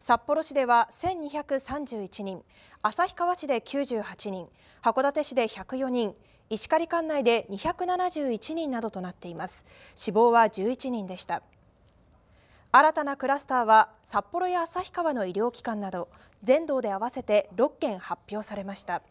札幌市では1231人、旭川市で98人、函館市で104人、石狩管内で271人などとなっています。死亡は11人でした。新たなクラスターは札幌や旭川の医療機関など全道で合わせて6件発表されました。